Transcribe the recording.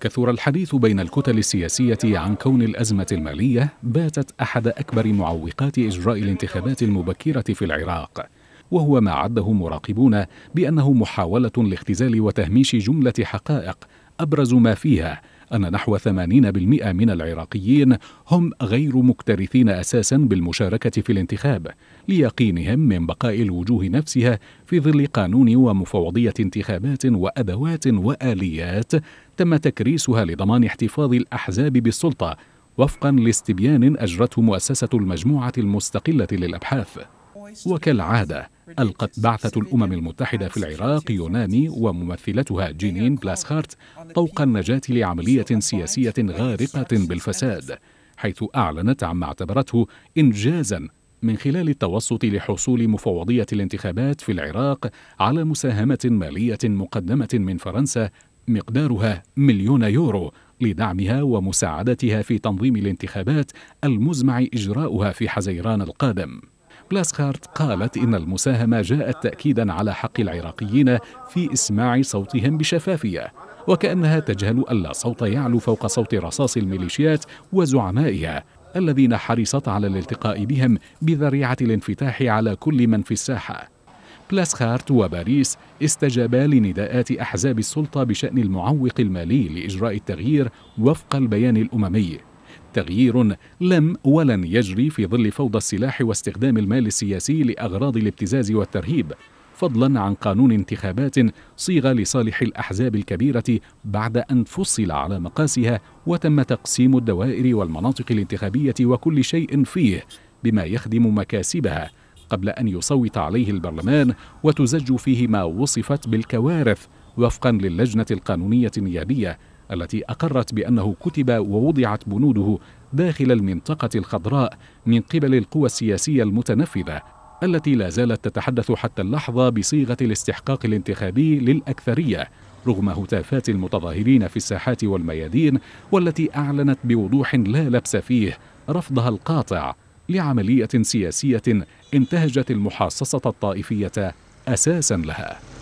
كثر الحديث بين الكتل السياسية عن كون الأزمة المالية باتت أحد أكبر معوقات إجراء الانتخابات المبكرة في العراق وهو ما عده مراقبون بأنه محاولة لاختزال وتهميش جملة حقائق أبرز ما فيها أن نحو 80% من العراقيين هم غير مكترثين أساسا بالمشاركة في الانتخاب ليقينهم من بقاء الوجوه نفسها في ظل قانون ومفوضية انتخابات وأدوات وآليات تم تكريسها لضمان احتفاظ الأحزاب بالسلطة وفقا لاستبيان أجرته مؤسسة المجموعة المستقلة للأبحاث وكالعادة ألقت بعثة الأمم المتحدة في العراق يوناني وممثلتها جينين بلاسخارت طوق النجاة لعملية سياسية غارقة بالفساد حيث أعلنت عما اعتبرته إنجازا من خلال التوسط لحصول مفوضية الانتخابات في العراق على مساهمة مالية مقدمة من فرنسا مقدارها مليون يورو لدعمها ومساعدتها في تنظيم الانتخابات المزمع إجراؤها في حزيران القادم بلاسخارت قالت إن المساهمة جاءت تأكيدا على حق العراقيين في إسماع صوتهم بشفافية وكأنها تجهل ألا صوت يعلو فوق صوت رصاص الميليشيات وزعمائها الذين حرصت على الالتقاء بهم بذريعة الانفتاح على كل من في الساحة بلاسخارت وباريس استجابا لنداءات أحزاب السلطة بشأن المعوق المالي لإجراء التغيير وفق البيان الأممي تغيير لم ولن يجري في ظل فوضى السلاح واستخدام المال السياسي لأغراض الابتزاز والترهيب فضلا عن قانون انتخابات صيغ لصالح الأحزاب الكبيرة بعد أن فصل على مقاسها وتم تقسيم الدوائر والمناطق الانتخابية وكل شيء فيه بما يخدم مكاسبها قبل أن يصوت عليه البرلمان وتزج فيه ما وصفت بالكوارث وفقا للجنة القانونية النيابية التي أقرت بأنه كتب ووضعت بنوده داخل المنطقة الخضراء من قبل القوى السياسية المتنفذة التي لا زالت تتحدث حتى اللحظة بصيغة الاستحقاق الانتخابي للأكثرية رغم هتافات المتظاهرين في الساحات والميادين والتي أعلنت بوضوح لا لبس فيه رفضها القاطع لعملية سياسية انتهجت المحاصصة الطائفية أساسا لها